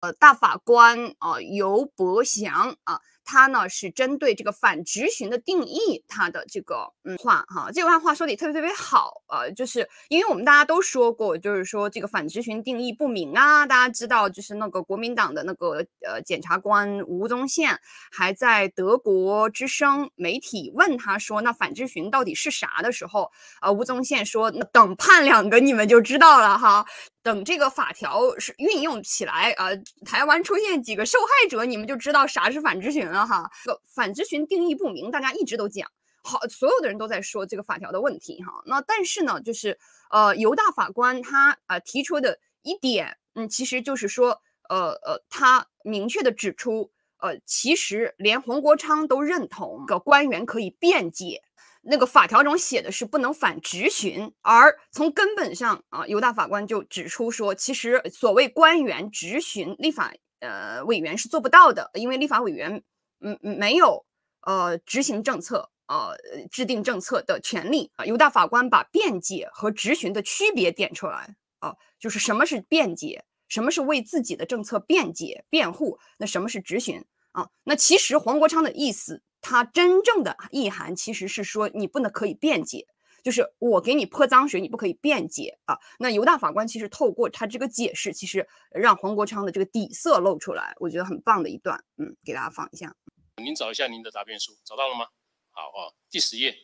呃，大法官啊，尤伯祥啊，他呢是针对这个反直行的定义，他的这个嗯话哈，这个话话说也特别特别好啊，就是因为我们大家都说过，就是说这个反直行定义不明啊，大家知道就是那个国民党的那个呃检察官吴宗宪还在德国之声媒体问他说，那反直行到底是啥的时候，呃，吴宗宪说等判两个你们就知道了哈。等这个法条是运用起来啊，台湾出现几个受害者，你们就知道啥是反执行了哈。这个反执行定义不明，大家一直都讲好，所有的人都在说这个法条的问题哈。那但是呢，就是呃，犹大法官他呃提出的一点，嗯，其实就是说呃呃，他明确的指出，呃，其实连洪国昌都认同，个官员可以辩解。那个法条中写的是不能反执行，而从根本上啊，犹大法官就指出说，其实所谓官员执行立法，呃，委员是做不到的，因为立法委员，嗯，没有，呃，执行政策，呃，制定政策的权利啊。犹大法官把辩解和执行的区别点出来啊，就是什么是辩解，什么是为自己的政策辩解辩护，那什么是执行啊？那其实黄国昌的意思。它真正的意涵其实是说，你不能可以辩解，就是我给你泼脏水，你不可以辩解啊。那犹大法官其实透过他这个解释，其实让黄国昌的这个底色露出来，我觉得很棒的一段。嗯，给大家放一下。您找一下您的答辩书，找到了吗？好啊，第十页。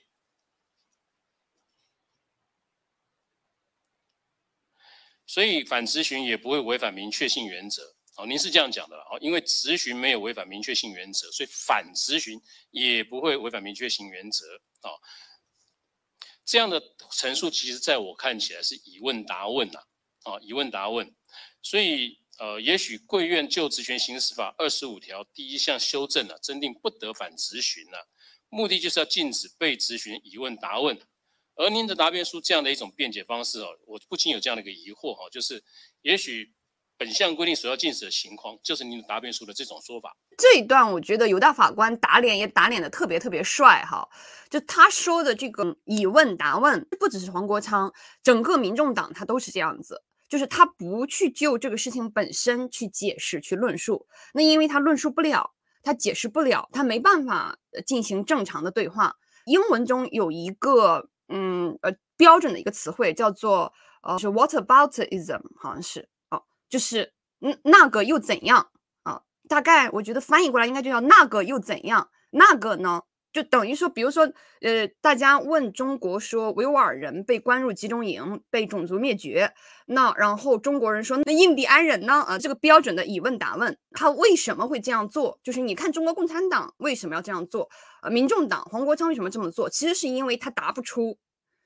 所以反咨询也不会违反明确性原则。哦，您是这样讲的哦，因为质询没有违反明确性原则，所以反质询也不会违反明确性原则哦。这样的陈述，其实在我看起来是以问答问呐，啊，以问答问，所以呃，也许贵院就职权行使法二十五条第一项修正了，增定不得反质询了，目的就是要禁止被质询以问答问，而您的答辩书这样的一种辩解方式哦，我不禁有这样的一个疑惑哈，就是也许。本项规定所要禁止的情况，就是您答辩书的这种说法。这一段我觉得犹大法官打脸也打脸的特别特别帅哈，就他说的这个以问答问，不只是黄国昌，整个民众党他都是这样子，就是他不去就这个事情本身去解释去论述，那因为他论述不了，他解释不了，他没办法进行正常的对话。英文中有一个嗯呃标准的一个词汇叫做呃是 what aboutism，好像是。就是嗯，那个又怎样啊？大概我觉得翻译过来应该就叫那个又怎样？那个呢，就等于说，比如说，呃，大家问中国说维吾尔人被关入集中营，被种族灭绝，那然后中国人说那印第安人呢？啊，这个标准的以问答问，他为什么会这样做？就是你看中国共产党为什么要这样做？呃，民众党黄国昌为什么这么做？其实是因为他答不出，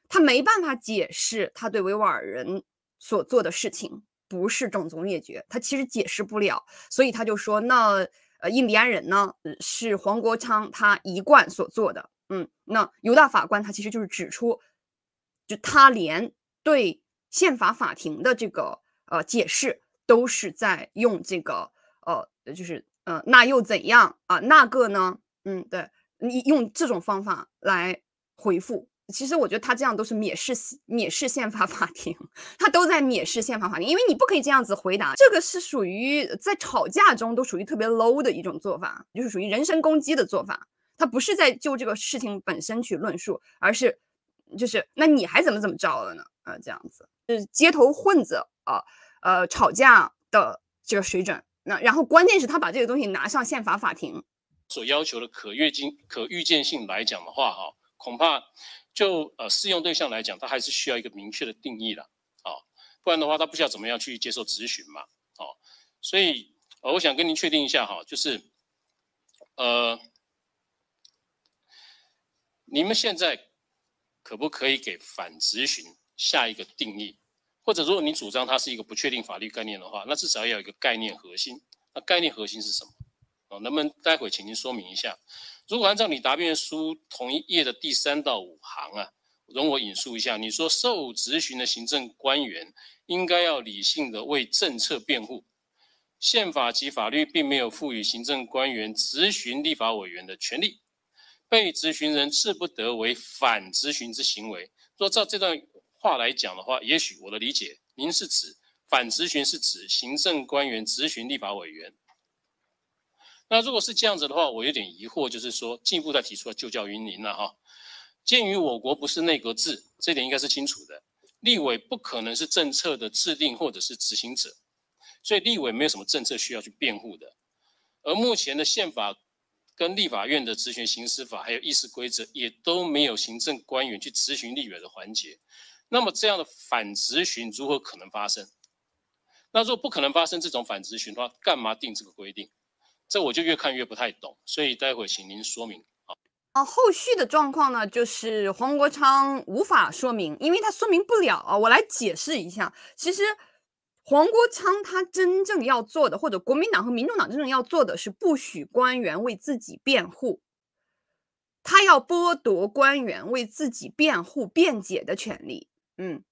他没办法解释他对维吾尔人所做的事情。不是种族灭绝，他其实解释不了，所以他就说，那呃，印第安人呢是黄国昌他一贯所做的，嗯，那犹大法官他其实就是指出，就他连对宪法法庭的这个呃解释都是在用这个呃就是呃那又怎样啊那个呢，嗯，对你用这种方法来回复。其实我觉得他这样都是蔑视蔑视宪法法庭，他都在蔑视宪法法庭，因为你不可以这样子回答，这个是属于在吵架中都属于特别 low 的一种做法，就是属于人身攻击的做法。他不是在就这个事情本身去论述，而是就是那你还怎么怎么着了呢？啊，这样子是街头混子啊，呃，吵架的这个水准。那然后关键是他把这个东西拿上宪法法庭，所要求的可预见可预见性来讲的话，哈。恐怕就呃适用对象来讲，他还是需要一个明确的定义的啊，不然的话，他不知道怎么样去接受咨询嘛啊，所以我想跟您确定一下哈，就是呃，你们现在可不可以给反咨询下一个定义？或者如果你主张它是一个不确定法律概念的话，那至少要有一个概念核心。那概念核心是什么？啊，能不能待会请您说明一下？如果按照你答辩书同一页的第三到五行啊，容我引述一下，你说受咨询的行政官员应该要理性的为政策辩护，宪法及法律并没有赋予行政官员咨询立法委员的权利，被咨询人自不得为反咨询之行为。若照这段话来讲的话，也许我的理解，您是指反咨询是指行政官员咨询立法委员。那如果是这样子的话，我有点疑惑，就是说进一步再提出来就叫于您了哈。鉴于我国不是内阁制，这点应该是清楚的。立委不可能是政策的制定或者是执行者，所以立委没有什么政策需要去辩护的。而目前的宪法、跟立法院的职权行使法还有议事规则，也都没有行政官员去咨询立委的环节。那么这样的反咨询如何可能发生？那如果不可能发生这种反咨询的话，干嘛定这个规定？这我就越看越不太懂，所以待会儿请您说明啊。哦，后续的状况呢，就是黄国昌无法说明，因为他说明不了啊。我来解释一下，其实黄国昌他真正要做的，或者国民党和民主党真正要做的是，不许官员为自己辩护，他要剥夺官员为自己辩护、辩解的权利。嗯，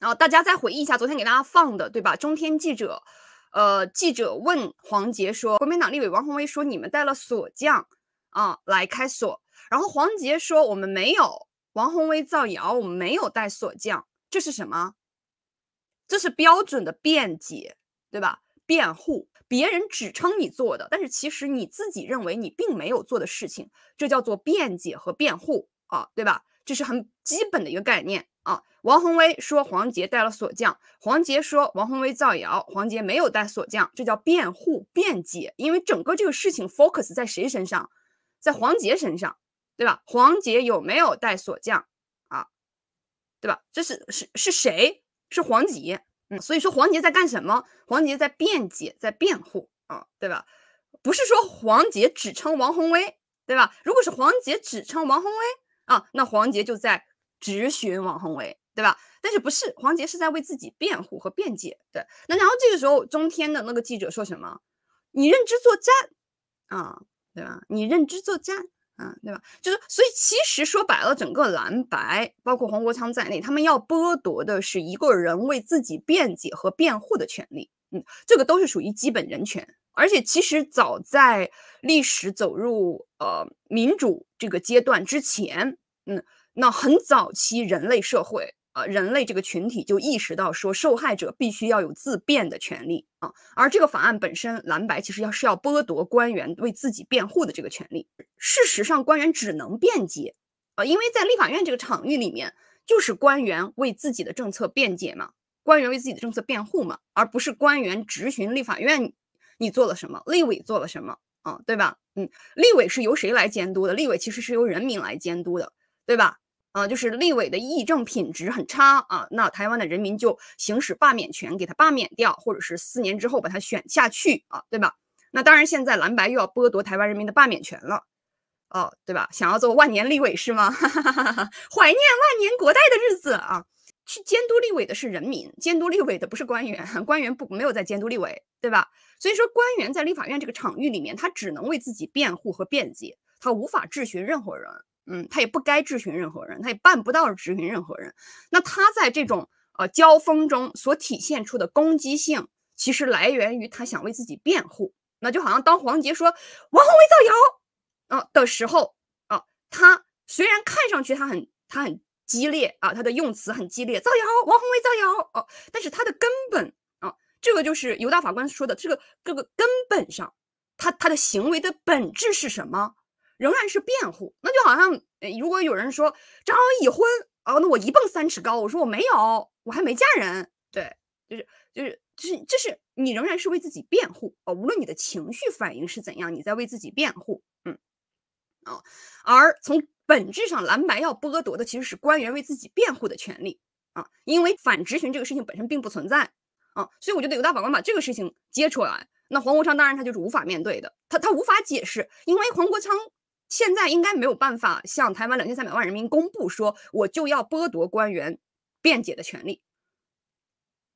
然后大家再回忆一下昨天给大家放的，对吧？中天记者。呃，记者问黄杰说：“国民党立委王宏威说你们带了锁匠啊来开锁。”然后黄杰说：“我们没有。”王宏威造谣，我们没有带锁匠，这是什么？这是标准的辩解，对吧？辩护，别人指称你做的，但是其实你自己认为你并没有做的事情，这叫做辩解和辩护啊，对吧？这是很基本的一个概念啊！王宏威说黄杰带了锁匠，黄杰说王宏威造谣，黄杰没有带锁匠，这叫辩护辩解。因为整个这个事情 focus 在谁身上，在黄杰身上，对吧？黄杰有没有带锁匠啊？对吧？这是是是谁？是黄杰，嗯，所以说黄杰在干什么？黄杰在辩解，在辩护啊，对吧？不是说黄杰指称王宏威，对吧？如果是黄杰指称王宏威。啊，那黄杰就在质询王宏伟，对吧？但是不是黄杰是在为自己辩护和辩解？对，那然后这个时候中天的那个记者说什么？你认知作战啊，对吧？你认知作战，嗯，对吧？就是所以其实说白了，整个蓝白包括黄国昌在内，他们要剥夺的是一个人为自己辩解和辩护的权利。嗯，这个都是属于基本人权。而且，其实早在历史走入呃民主这个阶段之前，嗯，那很早期人类社会，呃，人类这个群体就意识到说，受害者必须要有自辩的权利啊。而这个法案本身，蓝白其实要是要剥夺官员为自己辩护的这个权利。事实上，官员只能辩解，啊，因为在立法院这个场域里面，就是官员为自己的政策辩解嘛，官员为自己的政策辩护嘛，而不是官员执行立法院。你做了什么？立委做了什么啊？对吧？嗯，立委是由谁来监督的？立委其实是由人民来监督的，对吧？啊，就是立委的议政品质很差啊，那台湾的人民就行使罢免权给他罢免掉，或者是四年之后把他选下去啊，对吧？那当然，现在蓝白又要剥夺台湾人民的罢免权了，哦，对吧？想要做万年立委是吗？怀念万年国代的日子啊！去监督立委的是人民，监督立委的不是官员，官员不没有在监督立委，对吧？所以说官员在立法院这个场域里面，他只能为自己辩护和辩解，他无法质询任何人，嗯，他也不该质询任何人，他也办不到质询任何人。那他在这种呃交锋中所体现出的攻击性，其实来源于他想为自己辩护。那就好像当黄杰说王宏威造谣啊的时候啊，他虽然看上去他很他很。激烈啊，他的用词很激烈，造谣，王红卫造谣哦。但是他的根本啊，这个就是犹大法官说的，这个各个根本上，他他的行为的本质是什么？仍然是辩护。那就好像，如果有人说张已婚哦，那我一蹦三尺高，我说我没有，我还没嫁人。对，就是就是就是这是你仍然是为自己辩护啊，无论你的情绪反应是怎样，你在为自己辩护。嗯，啊，而从。本质上，蓝白要剥夺的其实是官员为自己辩护的权利啊，因为反直询这个事情本身并不存在啊，所以我觉得有大法官把这个事情揭出来，那黄国昌当然他就是无法面对的，他他无法解释，因为黄国昌现在应该没有办法向台湾两千三百万人民公布说我就要剥夺官员辩解的权利，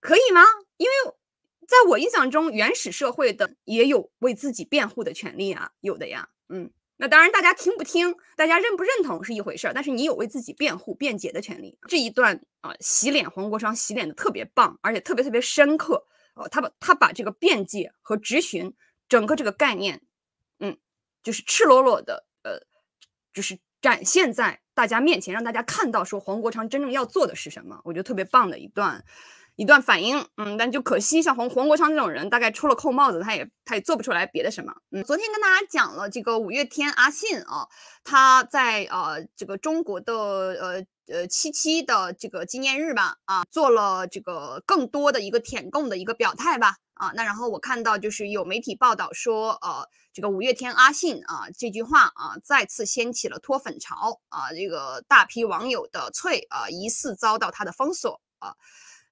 可以吗？因为在我印象中，原始社会的也有为自己辩护的权利啊，有的呀，嗯。那当然，大家听不听，大家认不认同是一回事儿，但是你有为自己辩护、辩解的权利。这一段啊，洗脸黄国昌洗脸的特别棒，而且特别特别深刻。哦，他把，他把这个辩解和质询整个这个概念，嗯，就是赤裸裸的，呃，就是展现在大家面前，让大家看到说黄国昌真正要做的是什么，我觉得特别棒的一段。一段反应，嗯，但就可惜，像黄黄国昌这种人，大概除了扣帽子，他也他也做不出来别的什么。嗯，昨天跟大家讲了这个五月天阿信啊，他在呃这个中国的呃呃七七的这个纪念日吧，啊做了这个更多的一个舔供的一个表态吧，啊，那然后我看到就是有媒体报道说，呃，这个五月天阿信啊这句话啊再次掀起了脱粉潮啊，这个大批网友的脆啊疑似遭到他的封锁啊。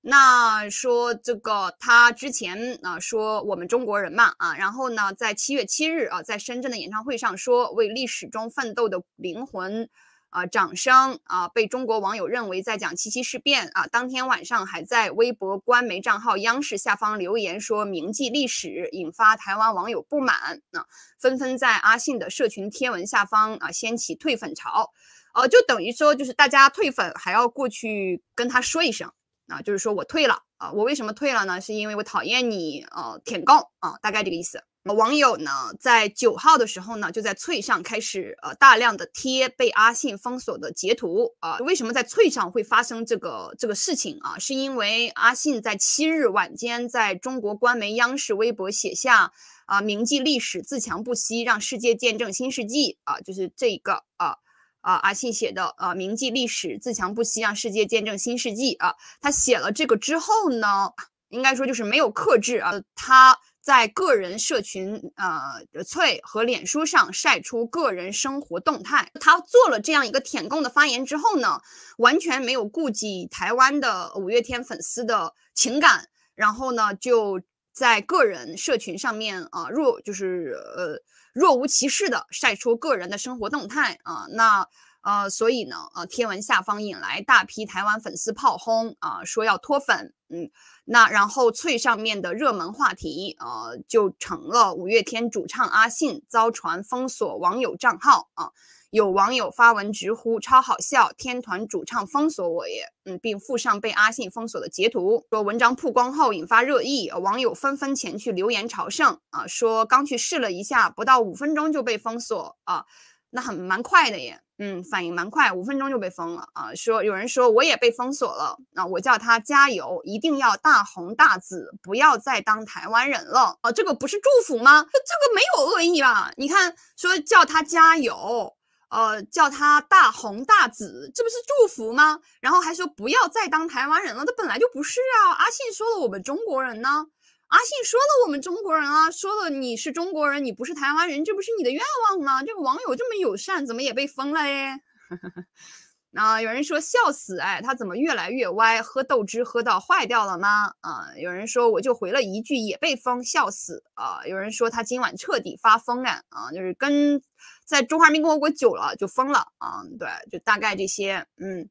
那说这个他之前啊说我们中国人嘛啊，然后呢在七月七日啊在深圳的演唱会上说为历史中奋斗的灵魂啊掌声啊被中国网友认为在讲七七事变啊，当天晚上还在微博官媒账号央视下方留言说铭记历史，引发台湾网友不满，啊，纷纷在阿信的社群贴文下方啊掀起退粉潮，哦就等于说就是大家退粉还要过去跟他说一声。啊，就是说我退了啊，我为什么退了呢？是因为我讨厌你啊，舔狗啊，大概这个意思。网友呢，在九号的时候呢，就在翠上开始呃大量的贴被阿信封锁的截图啊。为什么在翠上会发生这个这个事情啊？是因为阿信在七日晚间在中国官媒央视微博写下啊，铭记历史，自强不息，让世界见证新世纪啊，就是这一个啊。啊，阿信写的啊，铭记历史，自强不息，让世界见证新世纪啊。他写了这个之后呢，应该说就是没有克制啊。他在个人社群呃的翠和脸书上晒出个人生活动态。他做了这样一个舔共的发言之后呢，完全没有顾及台湾的五月天粉丝的情感，然后呢就在个人社群上面啊，若就是呃。若无其事的晒出个人的生活动态啊，那呃，所以呢，呃，贴文下方引来大批台湾粉丝炮轰啊，说要脱粉，嗯。那然后，翠上面的热门话题，呃，就成了五月天主唱阿信遭传封锁网友账号啊。有网友发文直呼超好笑，天团主唱封锁我也，嗯，并附上被阿信封锁的截图，说文章曝光后引发热议，网友纷纷前去留言朝圣啊，说刚去试了一下，不到五分钟就被封锁啊，那很蛮快的耶。嗯，反应蛮快，五分钟就被封了啊！说有人说我也被封锁了，啊，我叫他加油，一定要大红大紫，不要再当台湾人了啊！这个不是祝福吗？这个没有恶意啊！你看，说叫他加油，呃，叫他大红大紫，这不是祝福吗？然后还说不要再当台湾人了，他本来就不是啊！阿信说了，我们中国人呢？阿信说了，我们中国人啊，说了你是中国人，你不是台湾人，这不是你的愿望吗？这个网友这么友善，怎么也被封了哎？啊，有人说笑死哎，他怎么越来越歪？喝豆汁喝到坏掉了吗？啊，有人说我就回了一句也被封，笑死啊！有人说他今晚彻底发疯了啊，就是跟在中华人民共和国久了就疯了啊，对，就大概这些，嗯。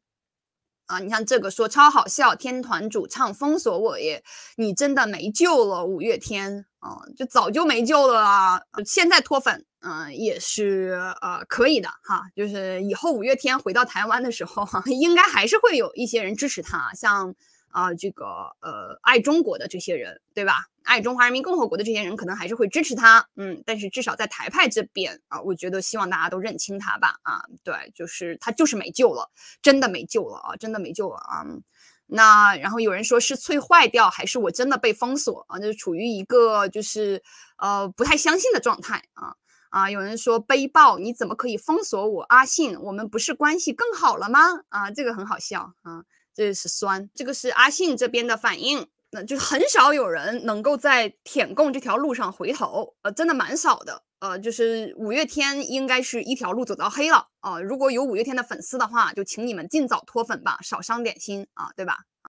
啊，你像这个说超好笑，天团主唱封锁我耶，你真的没救了，五月天啊，就早就没救了啊，现在脱粉，嗯，也是呃可以的哈，就是以后五月天回到台湾的时候，应该还是会有一些人支持他像。啊，这个呃，爱中国的这些人，对吧？爱中华人民共和国的这些人，可能还是会支持他，嗯。但是至少在台派这边啊，我觉得希望大家都认清他吧。啊，对，就是他就是没救了，真的没救了啊，真的没救了啊。那然后有人说是脆坏掉，还是我真的被封锁啊？就是处于一个就是呃不太相信的状态啊啊。有人说背爆，你怎么可以封锁我阿信？我们不是关系更好了吗？啊，这个很好笑啊。这是酸，这个是阿信这边的反应，那就是很少有人能够在舔供这条路上回头，呃，真的蛮少的，呃，就是五月天应该是一条路走到黑了，啊，如果有五月天的粉丝的话，就请你们尽早脱粉吧，少伤点心啊，对吧？